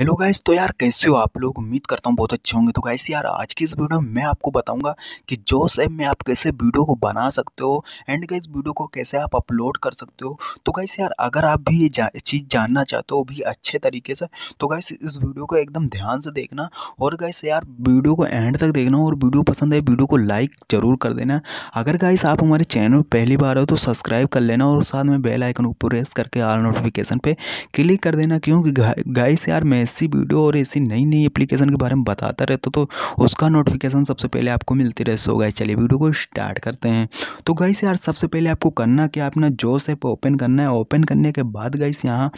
Hello guys तो यार कैसे हो आप लोग उम्मीद करता हूँ बहुत अच्छे होंगे तो गाइस यार आज की इस वीडियो में मैं आपको बताऊंगा कि जो ऐप में आप कैसे वीडियो को बना सकते हो एंड गाइस वीडियो को कैसे आप अपलोड कर सकते हो तो गाइस यार अगर आप भी ये जा, चीज़ जानना चाहते हो भी अच्छे तरीके से तो गाइस इस वीडियो को एकदम ध्यान से देखना और गाइस यार वीडियो को एंड तक देखना और वीडियो पसंद है वीडियो को लाइक ज़रूर कर देना अगर गाइस आप हमारे चैनल पर पहली बार हो तो सब्सक्राइब कर लेना और साथ में बेल आइकन को प्रेस करके ऑल नोटिफिकेशन पर क्लिक कर देना क्योंकि गाइस यार मैं ऐसी वीडियो और ऐसी नई नई एप्लीकेशन के बारे में बताता रहता तो उसका नोटिफिकेशन सबसे पहले आपको मिलती रहे सो गाइस चलिए वीडियो को स्टार्ट करते हैं तो गाइस यार सबसे पहले आपको करना क्या अपना जोस ऐप ओपन करना है ओपन करने के बाद गाइस यहाँ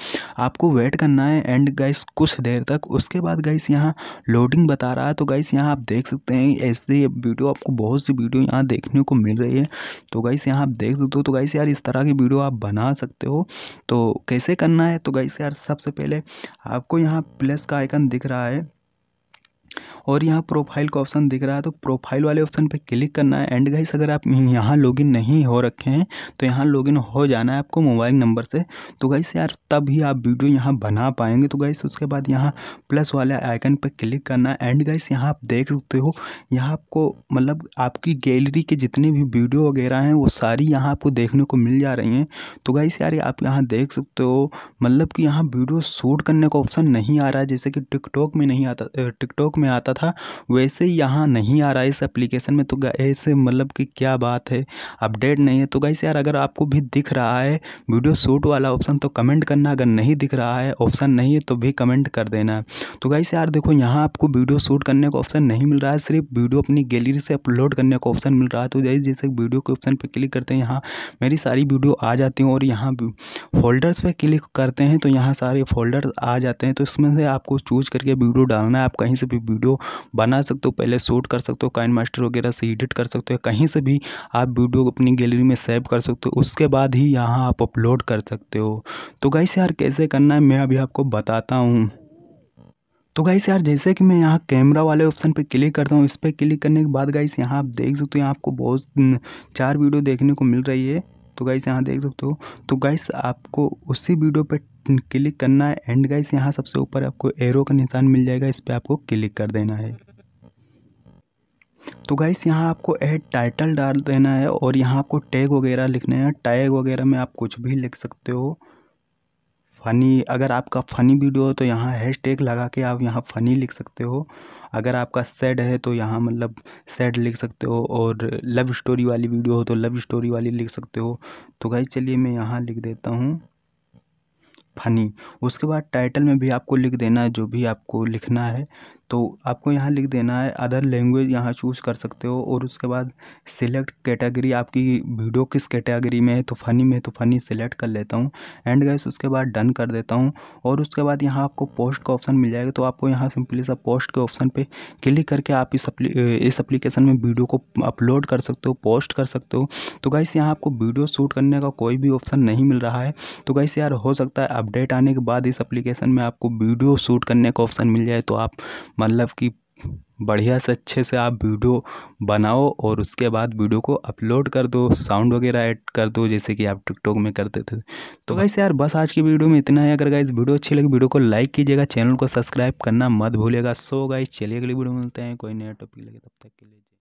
आपको वेट करना है एंड गाइस कुछ देर तक उसके बाद गाइस यहाँ लोडिंग बता रहा है तो गाइस यहाँ आप देख सकते हैं ऐसी वीडियो आपको बहुत सी वीडियो यहाँ देखने को मिल रही है तो गाइस यहाँ आप देख सकते हो तो गाइस यार इस तरह की वीडियो आप बना सकते हो तो कैसे करना है तो गाइस यार सबसे पहले आपको यहाँ प्लस का आइकन दिख रहा है। और यहाँ प्रोफाइल का ऑप्शन दिख रहा है तो प्रोफाइल वाले ऑप्शन पर क्लिक करना है एंड गाइस अगर आप यहाँ लॉगिन नहीं हो रखे हैं तो यहाँ लॉगिन हो जाना है आपको मोबाइल नंबर से तो गाइस यार तभी आप वीडियो यहाँ बना पाएंगे तो गाइस उसके बाद यहाँ प्लस वाले आइकन पर क्लिक करना है एंड गाइस यहाँ आप देख सकते हो यहाँ आपको मतलब आपकी गैलरी के जितने भी वीडियो वगैरह हैं वो सारी यहाँ आपको देखने को मिल जा रही हैं तो गाइस यार आप यहाँ देख सकते हो मतलब कि यहाँ वीडियो शूट करने का ऑप्शन नहीं आ रहा है जैसे कि टिकटॉक में नहीं आता टिकटॉक में आता था वैसे यहाँ नहीं आ रहा है इस एप्लीकेशन में तो ऐसे मतलब कि क्या बात है अपडेट नहीं है तो गाइस यार अगर आपको भी दिख रहा है वीडियो शूट वाला ऑप्शन तो कमेंट करना अगर नहीं दिख रहा है ऑप्शन नहीं है तो भी कमेंट कर देना तो गाइस यार देखो यहाँ आपको वीडियो शूट करने का ऑप्शन नहीं मिल रहा है सिर्फ वीडियो अपनी गैलरी से अपलोड करने का ऑप्शन मिल रहा है तो गाइस जैसे वीडियो के ऑप्शन पर क्लिक करते हैं यहाँ मेरी सारी वीडियो आ जाती हैं और यहाँ फोल्डर्स पर क्लिक करते हैं तो यहाँ सारे फोल्डर्स आ जाते हैं तो इसमें से आपको चूज करके वीडियो डालना है आप कहीं से भी वीडियो बना सकते हो पहले शूट कर सकते हो काइन मास्टर वगैरह से एडिट कर सकते हो कहीं से भी आप वीडियो अपनी गैलरी में सेव कर सकते हो उसके बाद ही यहाँ आप अपलोड कर सकते हो तो गाइस यार कैसे करना है मैं अभी आपको बताता हूँ तो गाइस यार जैसे कि मैं यहाँ कैमरा वाले ऑप्शन पे क्लिक करता हूँ इस पर क्लिक करने के बाद गाइस यहाँ आप देख सकते हो यहाँ आपको बहुत चार वीडियो देखने को मिल रही है तो गाइस यहाँ देख सकते हो तो गाइस आपको उसी वीडियो पे क्लिक करना है एंड गाइस यहाँ सबसे ऊपर आपको एरो का निशान मिल जाएगा इस पर आपको क्लिक कर देना है तो गाइस यहाँ आपको ए टाइटल डाल देना है और यहाँ आपको टैग वगैरह लिखना है टैग वगैरह में आप कुछ भी लिख सकते हो फ़नी अगर आपका फ़नी वीडियो हो तो यहाँ हैश टैग लगा के आप यहाँ फ़नी लिख सकते हो अगर आपका सैड है तो यहाँ मतलब सैड लिख सकते हो और लव स्टोरी वाली वीडियो हो तो लव स्टोरी वाली लिख सकते हो तो गाई चलिए मैं यहाँ लिख देता हूँ फनी उसके बाद टाइटल में भी आपको लिख देना है जो भी आपको लिखना है तो आपको यहाँ लिख देना है अदर लैंग्वेज यहाँ चूज़ कर सकते हो और उसके बाद सिलेक्ट कैटेगरी आपकी वीडियो किस कैटेगरी में है तो फ़नी में तो फ़नी सिलेक्ट कर लेता हूँ एंड गैस उसके बाद डन कर देता हूँ और उसके बाद यहाँ आपको पोस्ट का ऑप्शन मिल जाएगा तो आपको यहाँ सिंपली सा पोस्ट के ऑप्शन पर क्लिक करके आप इस इस एप्लीकेशन में वीडियो को अपलोड कर सकते हो पोस्ट कर सकते हो तो गाइस यहाँ आपको वीडियो शूट करने का कोई भी ऑप्शन नहीं मिल रहा है तो गाइस यार हो सकता है अपडेट आने के बाद इस एप्लीकेशन में आपको वीडियो शूट करने का ऑप्शन मिल जाए तो आप मतलब कि बढ़िया से अच्छे से आप वीडियो बनाओ और उसके बाद वीडियो को अपलोड कर दो साउंड वगैरह ऐड कर दो जैसे कि आप टिकटॉक में करते थे तो हम्म। गाइस यार बस आज की वीडियो में इतना है अगर गाइस वीडियो अच्छी लगी वीडियो को लाइक कीजिएगा चैनल को सब्सक्राइब करना मत भूलिएगा सो गाइस चलिए अगली वीडियो मिलते हैं कोई नया टॉपिक लगे तब तक के लिए